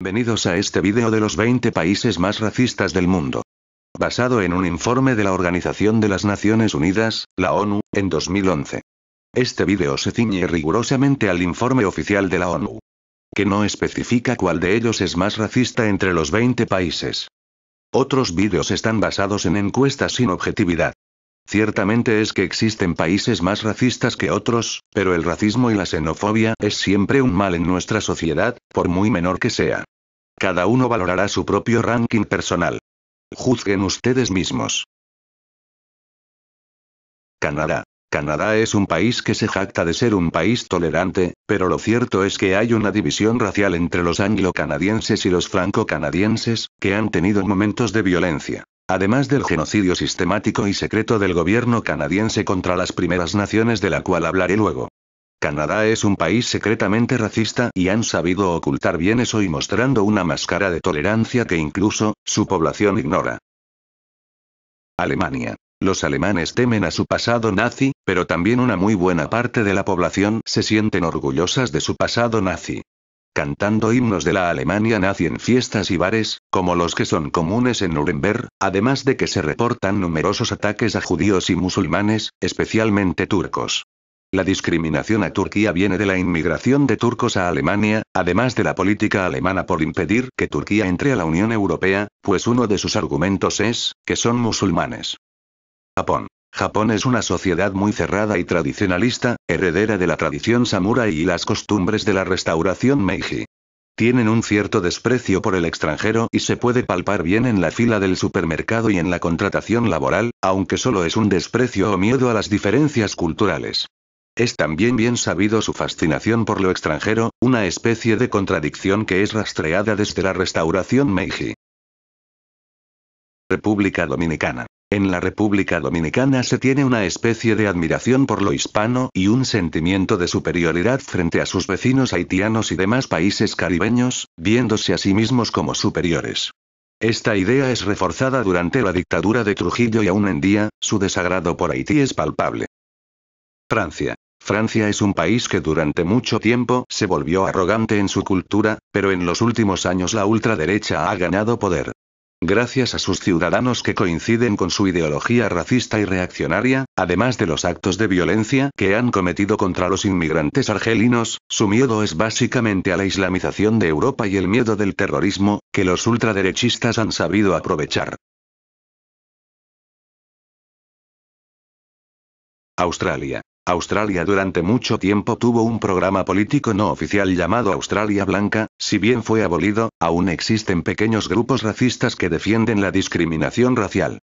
Bienvenidos a este vídeo de los 20 países más racistas del mundo. Basado en un informe de la Organización de las Naciones Unidas, la ONU, en 2011. Este vídeo se ciñe rigurosamente al informe oficial de la ONU. Que no especifica cuál de ellos es más racista entre los 20 países. Otros vídeos están basados en encuestas sin objetividad. Ciertamente es que existen países más racistas que otros, pero el racismo y la xenofobia es siempre un mal en nuestra sociedad, por muy menor que sea. Cada uno valorará su propio ranking personal. Juzguen ustedes mismos. Canadá. Canadá es un país que se jacta de ser un país tolerante, pero lo cierto es que hay una división racial entre los anglo-canadienses y los franco-canadienses, que han tenido momentos de violencia. Además del genocidio sistemático y secreto del gobierno canadiense contra las primeras naciones de la cual hablaré luego. Canadá es un país secretamente racista y han sabido ocultar bien eso y mostrando una máscara de tolerancia que incluso su población ignora. Alemania. Los alemanes temen a su pasado nazi, pero también una muy buena parte de la población se sienten orgullosas de su pasado nazi cantando himnos de la Alemania nazi en fiestas y bares, como los que son comunes en Nuremberg, además de que se reportan numerosos ataques a judíos y musulmanes, especialmente turcos. La discriminación a Turquía viene de la inmigración de turcos a Alemania, además de la política alemana por impedir que Turquía entre a la Unión Europea, pues uno de sus argumentos es, que son musulmanes. Japón. Japón es una sociedad muy cerrada y tradicionalista, heredera de la tradición samurai y las costumbres de la restauración Meiji. Tienen un cierto desprecio por el extranjero y se puede palpar bien en la fila del supermercado y en la contratación laboral, aunque solo es un desprecio o miedo a las diferencias culturales. Es también bien sabido su fascinación por lo extranjero, una especie de contradicción que es rastreada desde la restauración Meiji. República Dominicana. En la República Dominicana se tiene una especie de admiración por lo hispano y un sentimiento de superioridad frente a sus vecinos haitianos y demás países caribeños, viéndose a sí mismos como superiores. Esta idea es reforzada durante la dictadura de Trujillo y aún en día, su desagrado por Haití es palpable. Francia. Francia es un país que durante mucho tiempo se volvió arrogante en su cultura, pero en los últimos años la ultraderecha ha ganado poder gracias a sus ciudadanos que coinciden con su ideología racista y reaccionaria, además de los actos de violencia que han cometido contra los inmigrantes argelinos, su miedo es básicamente a la islamización de Europa y el miedo del terrorismo, que los ultraderechistas han sabido aprovechar. Australia. Australia durante mucho tiempo tuvo un programa político no oficial llamado Australia Blanca, si bien fue abolido, aún existen pequeños grupos racistas que defienden la discriminación racial.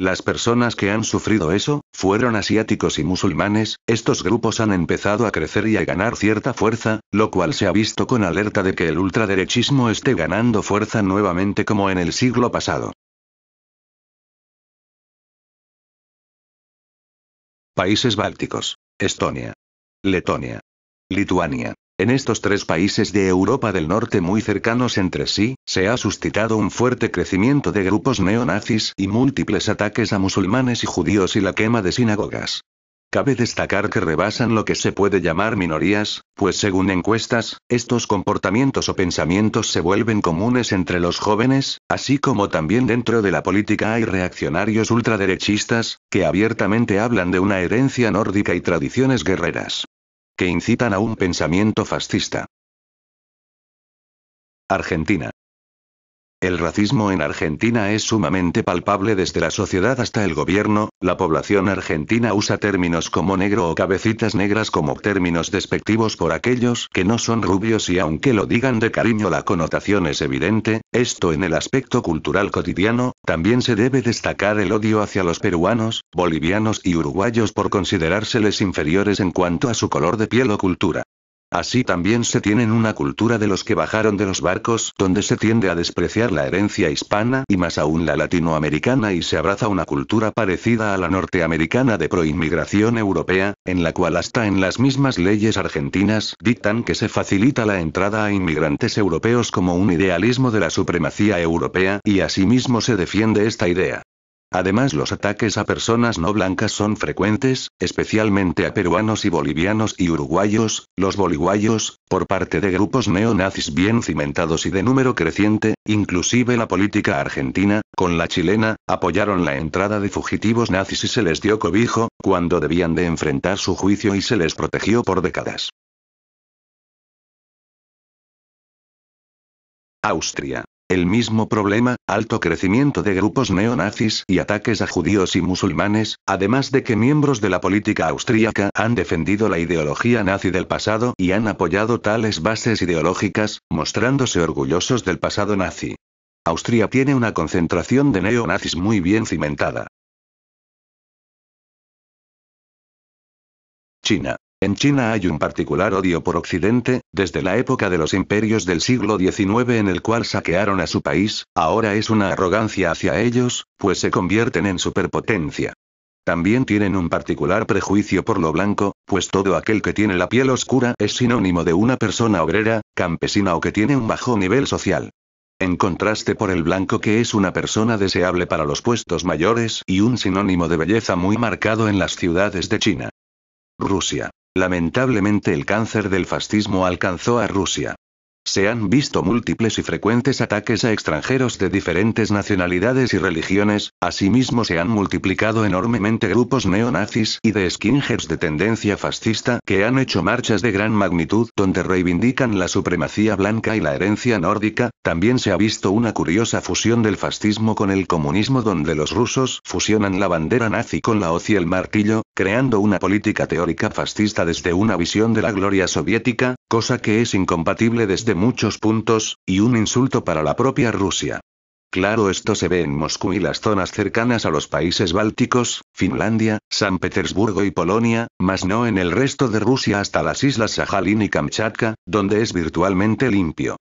Las personas que han sufrido eso, fueron asiáticos y musulmanes, estos grupos han empezado a crecer y a ganar cierta fuerza, lo cual se ha visto con alerta de que el ultraderechismo esté ganando fuerza nuevamente como en el siglo pasado. Países Bálticos. Estonia. Letonia. Lituania. En estos tres países de Europa del Norte muy cercanos entre sí, se ha suscitado un fuerte crecimiento de grupos neonazis y múltiples ataques a musulmanes y judíos y la quema de sinagogas. Cabe destacar que rebasan lo que se puede llamar minorías, pues según encuestas, estos comportamientos o pensamientos se vuelven comunes entre los jóvenes, así como también dentro de la política hay reaccionarios ultraderechistas, que abiertamente hablan de una herencia nórdica y tradiciones guerreras, que incitan a un pensamiento fascista. Argentina. El racismo en Argentina es sumamente palpable desde la sociedad hasta el gobierno, la población argentina usa términos como negro o cabecitas negras como términos despectivos por aquellos que no son rubios y aunque lo digan de cariño la connotación es evidente, esto en el aspecto cultural cotidiano, también se debe destacar el odio hacia los peruanos, bolivianos y uruguayos por considerárseles inferiores en cuanto a su color de piel o cultura. Así también se tienen una cultura de los que bajaron de los barcos, donde se tiende a despreciar la herencia hispana y más aún la latinoamericana y se abraza una cultura parecida a la norteamericana de proinmigración europea, en la cual hasta en las mismas leyes argentinas dictan que se facilita la entrada a inmigrantes europeos como un idealismo de la supremacía europea y asimismo se defiende esta idea. Además los ataques a personas no blancas son frecuentes, especialmente a peruanos y bolivianos y uruguayos, los boliguayos, por parte de grupos neonazis bien cimentados y de número creciente, inclusive la política argentina, con la chilena, apoyaron la entrada de fugitivos nazis y se les dio cobijo, cuando debían de enfrentar su juicio y se les protegió por décadas. Austria. El mismo problema, alto crecimiento de grupos neonazis y ataques a judíos y musulmanes, además de que miembros de la política austríaca han defendido la ideología nazi del pasado y han apoyado tales bases ideológicas, mostrándose orgullosos del pasado nazi. Austria tiene una concentración de neonazis muy bien cimentada. China. En China hay un particular odio por Occidente, desde la época de los imperios del siglo XIX en el cual saquearon a su país, ahora es una arrogancia hacia ellos, pues se convierten en superpotencia. También tienen un particular prejuicio por lo blanco, pues todo aquel que tiene la piel oscura es sinónimo de una persona obrera, campesina o que tiene un bajo nivel social. En contraste por el blanco que es una persona deseable para los puestos mayores y un sinónimo de belleza muy marcado en las ciudades de China. Rusia. Lamentablemente el cáncer del fascismo alcanzó a Rusia. Se han visto múltiples y frecuentes ataques a extranjeros de diferentes nacionalidades y religiones, asimismo se han multiplicado enormemente grupos neonazis y de skinheads de tendencia fascista que han hecho marchas de gran magnitud donde reivindican la supremacía blanca y la herencia nórdica, también se ha visto una curiosa fusión del fascismo con el comunismo donde los rusos fusionan la bandera nazi con la hoz y el martillo, creando una política teórica fascista desde una visión de la gloria soviética, cosa que es incompatible desde muchos puntos, y un insulto para la propia Rusia. Claro, esto se ve en Moscú y las zonas cercanas a los países bálticos, Finlandia, San Petersburgo y Polonia, mas no en el resto de Rusia hasta las islas Sajalín y Kamchatka, donde es virtualmente limpio.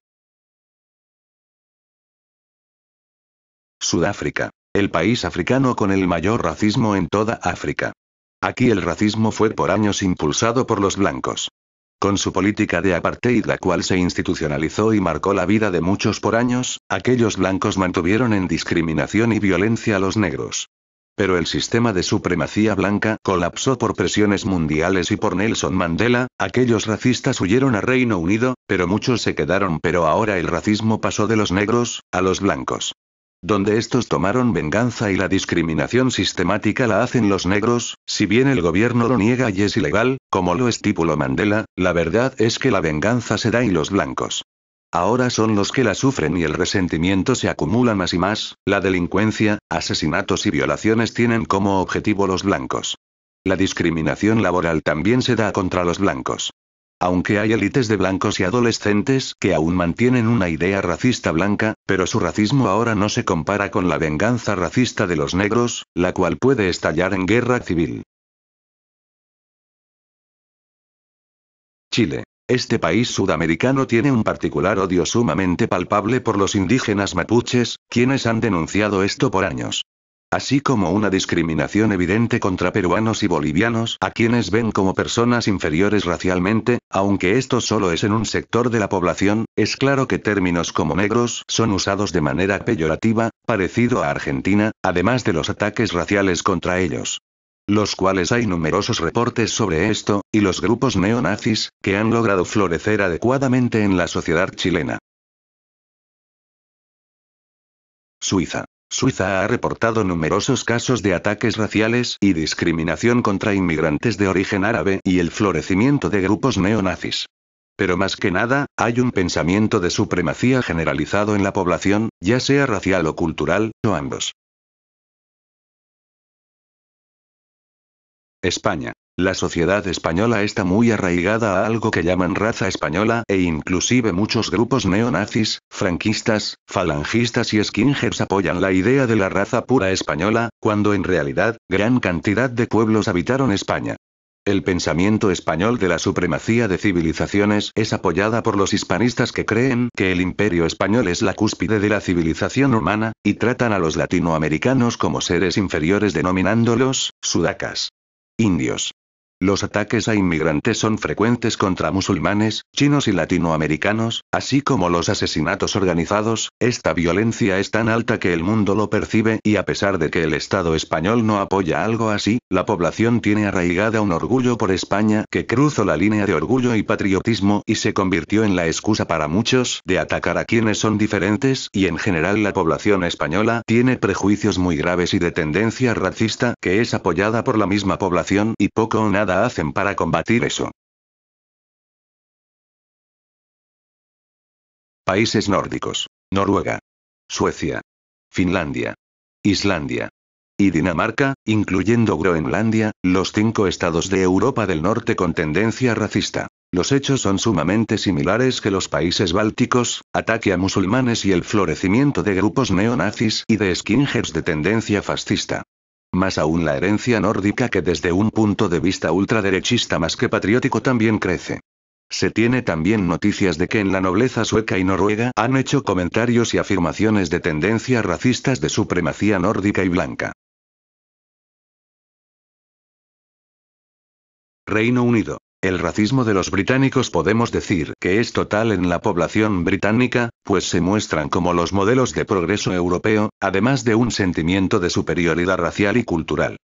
Sudáfrica. El país africano con el mayor racismo en toda África. Aquí el racismo fue por años impulsado por los blancos. Con su política de apartheid la cual se institucionalizó y marcó la vida de muchos por años, aquellos blancos mantuvieron en discriminación y violencia a los negros. Pero el sistema de supremacía blanca colapsó por presiones mundiales y por Nelson Mandela, aquellos racistas huyeron a Reino Unido, pero muchos se quedaron pero ahora el racismo pasó de los negros, a los blancos. Donde estos tomaron venganza y la discriminación sistemática la hacen los negros, si bien el gobierno lo niega y es ilegal, como lo estipuló Mandela, la verdad es que la venganza se da y los blancos. Ahora son los que la sufren y el resentimiento se acumula más y más, la delincuencia, asesinatos y violaciones tienen como objetivo los blancos. La discriminación laboral también se da contra los blancos. Aunque hay élites de blancos y adolescentes que aún mantienen una idea racista blanca, pero su racismo ahora no se compara con la venganza racista de los negros, la cual puede estallar en guerra civil. Chile. Este país sudamericano tiene un particular odio sumamente palpable por los indígenas mapuches, quienes han denunciado esto por años así como una discriminación evidente contra peruanos y bolivianos a quienes ven como personas inferiores racialmente, aunque esto solo es en un sector de la población, es claro que términos como negros son usados de manera peyorativa, parecido a Argentina, además de los ataques raciales contra ellos los cuales hay numerosos reportes sobre esto, y los grupos neonazis, que han logrado florecer adecuadamente en la sociedad chilena. Suiza. Suiza ha reportado numerosos casos de ataques raciales y discriminación contra inmigrantes de origen árabe y el florecimiento de grupos neonazis. Pero más que nada, hay un pensamiento de supremacía generalizado en la población, ya sea racial o cultural, o ambos. España. La sociedad española está muy arraigada a algo que llaman raza española e inclusive muchos grupos neonazis, franquistas, falangistas y skinheads apoyan la idea de la raza pura española, cuando en realidad, gran cantidad de pueblos habitaron España. El pensamiento español de la supremacía de civilizaciones es apoyada por los hispanistas que creen que el imperio español es la cúspide de la civilización humana, y tratan a los latinoamericanos como seres inferiores denominándolos, sudacas. Indios. Los ataques a inmigrantes son frecuentes contra musulmanes, chinos y latinoamericanos, así como los asesinatos organizados, esta violencia es tan alta que el mundo lo percibe y a pesar de que el Estado español no apoya algo así, la población tiene arraigada un orgullo por España que cruzó la línea de orgullo y patriotismo y se convirtió en la excusa para muchos de atacar a quienes son diferentes y en general la población española tiene prejuicios muy graves y de tendencia racista que es apoyada por la misma población y poco o nada hacen para combatir eso. Países nórdicos. Noruega. Suecia. Finlandia. Islandia. Y Dinamarca, incluyendo Groenlandia, los cinco estados de Europa del Norte con tendencia racista. Los hechos son sumamente similares que los países bálticos, ataque a musulmanes y el florecimiento de grupos neonazis y de skinheads de tendencia fascista más aún la herencia nórdica que desde un punto de vista ultraderechista más que patriótico también crece. Se tiene también noticias de que en la nobleza sueca y noruega han hecho comentarios y afirmaciones de tendencias racistas de supremacía nórdica y blanca. Reino Unido. El racismo de los británicos podemos decir que es total en la población británica, pues se muestran como los modelos de progreso europeo, además de un sentimiento de superioridad racial y cultural.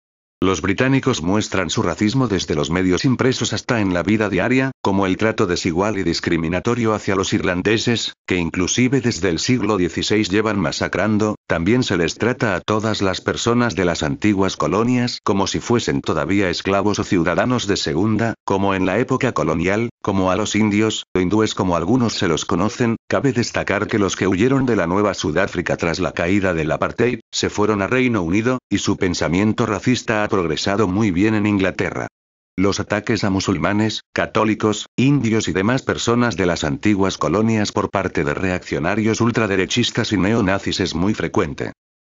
Los británicos muestran su racismo desde los medios impresos hasta en la vida diaria, como el trato desigual y discriminatorio hacia los irlandeses, que inclusive desde el siglo XVI llevan masacrando, también se les trata a todas las personas de las antiguas colonias como si fuesen todavía esclavos o ciudadanos de segunda, como en la época colonial, como a los indios, o hindúes como algunos se los conocen. Cabe destacar que los que huyeron de la Nueva Sudáfrica tras la caída del apartheid, se fueron a Reino Unido, y su pensamiento racista ha progresado muy bien en Inglaterra. Los ataques a musulmanes, católicos, indios y demás personas de las antiguas colonias por parte de reaccionarios ultraderechistas y neonazis es muy frecuente.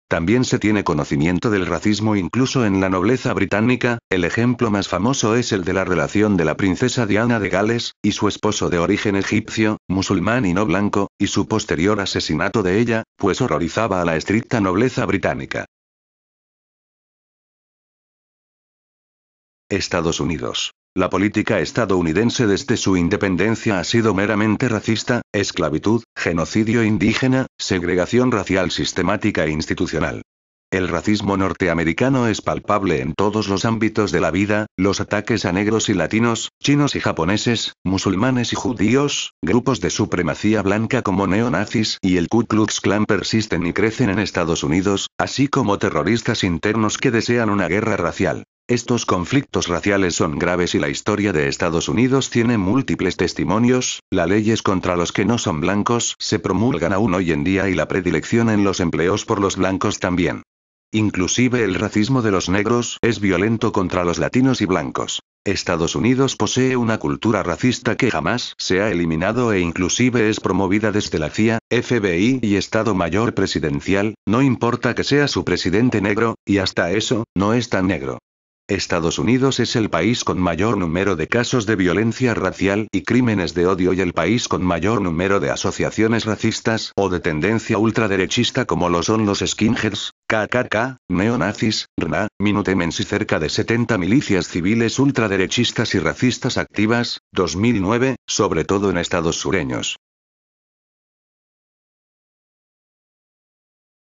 También se tiene conocimiento del racismo incluso en la nobleza británica, el ejemplo más famoso es el de la relación de la princesa Diana de Gales, y su esposo de origen egipcio, musulmán y no blanco, y su posterior asesinato de ella, pues horrorizaba a la estricta nobleza británica. Estados Unidos. La política estadounidense desde su independencia ha sido meramente racista, esclavitud, genocidio indígena, segregación racial sistemática e institucional. El racismo norteamericano es palpable en todos los ámbitos de la vida, los ataques a negros y latinos, chinos y japoneses, musulmanes y judíos, grupos de supremacía blanca como neonazis y el Ku Klux Klan persisten y crecen en Estados Unidos, así como terroristas internos que desean una guerra racial. Estos conflictos raciales son graves y la historia de Estados Unidos tiene múltiples testimonios, las leyes contra los que no son blancos se promulgan aún hoy en día y la predilección en los empleos por los blancos también. Inclusive el racismo de los negros es violento contra los latinos y blancos. Estados Unidos posee una cultura racista que jamás se ha eliminado e inclusive es promovida desde la CIA, FBI y Estado Mayor Presidencial, no importa que sea su presidente negro, y hasta eso, no es tan negro. Estados Unidos es el país con mayor número de casos de violencia racial y crímenes de odio y el país con mayor número de asociaciones racistas o de tendencia ultraderechista como lo son los skinheads, KKK, neonazis, RNA, Minutemens y cerca de 70 milicias civiles ultraderechistas y racistas activas, 2009, sobre todo en estados sureños.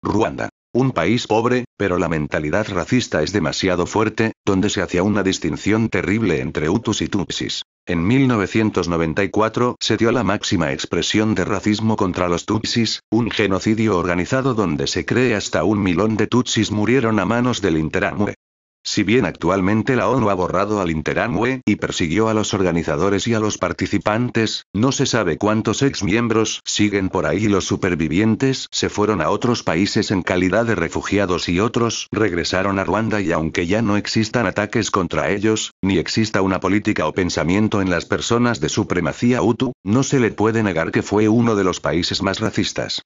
Ruanda un país pobre, pero la mentalidad racista es demasiado fuerte, donde se hacía una distinción terrible entre hutus y tutsis. En 1994 se dio la máxima expresión de racismo contra los tutsis, un genocidio organizado donde se cree hasta un milón de tutsis murieron a manos del Interamue. Si bien actualmente la ONU ha borrado al Interamwe y persiguió a los organizadores y a los participantes, no se sabe cuántos exmiembros siguen por ahí y los supervivientes se fueron a otros países en calidad de refugiados y otros regresaron a Ruanda y aunque ya no existan ataques contra ellos, ni exista una política o pensamiento en las personas de supremacía UTU, no se le puede negar que fue uno de los países más racistas.